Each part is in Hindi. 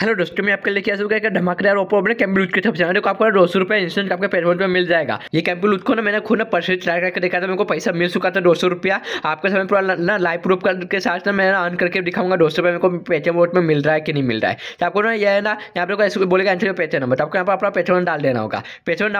हेलो दोस्तों मैं आपके लेके आया चुका धमाकेदार ओप्पो अपने कैम्पलूथ के सबसे देखो आपको दो सौ रुपया इंस्टेंट आपके पेमेंट में मिल जाएगा ये कैम्पलूथ को ना मैंने खुद ना परसेंट ट्राई करके देखा था मेरे को पैसा मिल चुका था दो सौ रुपया आपके समय पूरा ना लाइव प्रूफ के साथ ना मैं अन करके दिखाऊंगा दो सौ रुपया मेरे को पेटीएम वोट में मिल रहा है कि नहीं मिल रहा है तो आपको ना यह है ना यहाँ पर बोलेगा एंट्री पेटीएम नंबर तो आपको यहाँ पर अपना पेट्रोल डाल देना होगा पेट्रोल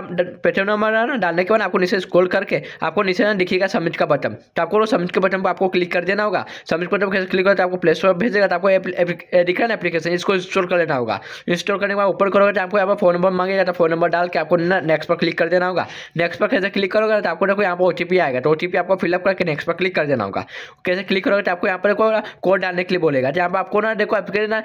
पेट्रोल नंबर ना डालने के बाद आपको नीचे स्कोल करके आपको नीचे ना दिखेगा समझ का बटन तो आपको समझ के बटन पर आपको क्लिक कर देना होगा के बटन क्लिक करते आपको प्ले स्टोर भेजेगा तो आपको दिख रहा ना एप्लीकेशन इसको इंस्टॉल कर लेना होगा इंस्टॉल करने के बाद ऊपर करोगे तो आपको यहाँ पर फोन नंबर मांगेगा तो फोन नंबर डाल के आपको नेक्स्ट पर क्लिक कर देना होगा नेक्स्ट पर कैसे क्लिक करोगे तो आपको देखो यहाँ पर ओ आएगा तो ओ आपको फिलअप करके नेक्स्ट पर क्लिक कर देना होगा कैसे क्लिक करोगे तो आपको यहाँ पर कोड डालने के लिए बोलेगा तो यहाँ पर आपको ना देखो आपके ना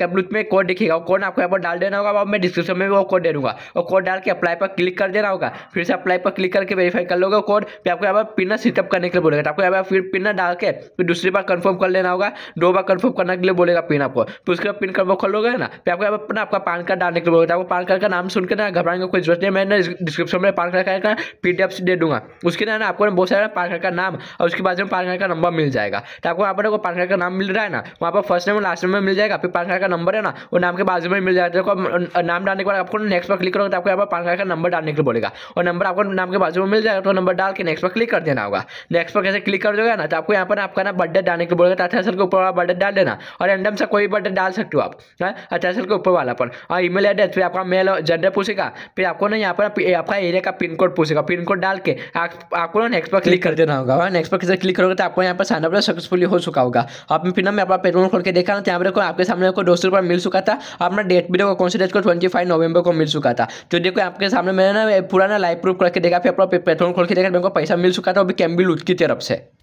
कैबलूथ में कोड दिखेगा कोड आपको यहाँ पर डाल देना होगा मैं डिस्क्रिप्शन में वो कोड दे दूँगा और कोड डाल के अप्लाई पर क्लिक कर देना होगा फिर से अप्लाई पर क्लिक करके वेरीफाई कर लोगे कोड फिर आपको यहाँ पर पिन सेटअप करने के लिए बोलेगा तो आपको यहाँ पर फिर पिन डाल के फिर दूसरी बार कन्फर्म कर लेना होगा दो बार कन्फर्म करने के लिए बोलेगा पिन आपको फिर उसके बाद पिन कन्फर्म कर लोगे लोग ना फिर आपको अपना आपका पान कार्ड डालने के लिए बोलता है आपको पान कार्ड का नाम सुनकर ना घबराने का कोई जरूरत नहीं मैंने डिस्क्रिप्शन में पान कार्ड का पी डी एफ दे दूंगा उसके ना आपको बहुत सारे पान कार्ड का नाम और उसके बाद में पान कार्ड का नंबर मिल जाएगा तो आपको वहाँ पर पान कार्ड का नाम मिल रहा है ना वहाँ पर फर्स्ट नंबर लास्ट नंबर मिल जाएगा फिर पान कार्ड का नंबर है ना वो नाम के बाजू में मिल जाएगा तो नाम डालने के बाद आपको नेक्स्ट पर क्लिक करोगे तो आपको यहाँ पर पान कार्ड का नंबर डालने के लिए बोलेगा और नंबर आपको नाम के बाजू में मिल जाएगा तो नंबर डाल के नेक्स्ट पर क्लिक कर देना होगा नेक्स्ट पर कैसे क्लिक कर दोगे ना तो आपको यहाँ पर आपका ना बर्थडे डालने के लिए बोलेगा तो अठारह साल के ऊपर वाला बर्थडे डाल देना और रैंडम सा कोई बर्थडे डाल सकते हो आप है हाँ? अच्छा सेल के ऊपर वाला पर और ईमेल एड्रेस फिर आपका मेल जेंडर पूछेगा फिर आपको ना यहाँ पर आपका एरिया का पिन कोड पूछेगा पिन कोड डाल के आपको ना नेक्स्ट पर क्लिक कर देना होगा और नेक्स्ट पर किसी क्लिक करोगे तो आपको यहाँ पर साइनअप सक्सेसफुली हो चुका होगा आपने फिर ना मैं अपना पेट्रोल खोल के देखा ना तो यहाँ पर आपके सामने को दो सौ रुपये मिल चुका था अपना डेट भी देखो कौन सी डेट को ट्वेंटी फाइव नवंबर को मिल चुका था तो देखो आपके सामने मैंने ना पूरा ना लाइव प्रूफ करके देखा फिर अपना पेट्रोल खोल के देखा मेरे को पैसा मिल चुका था अभी कैम्बिल की तरफ से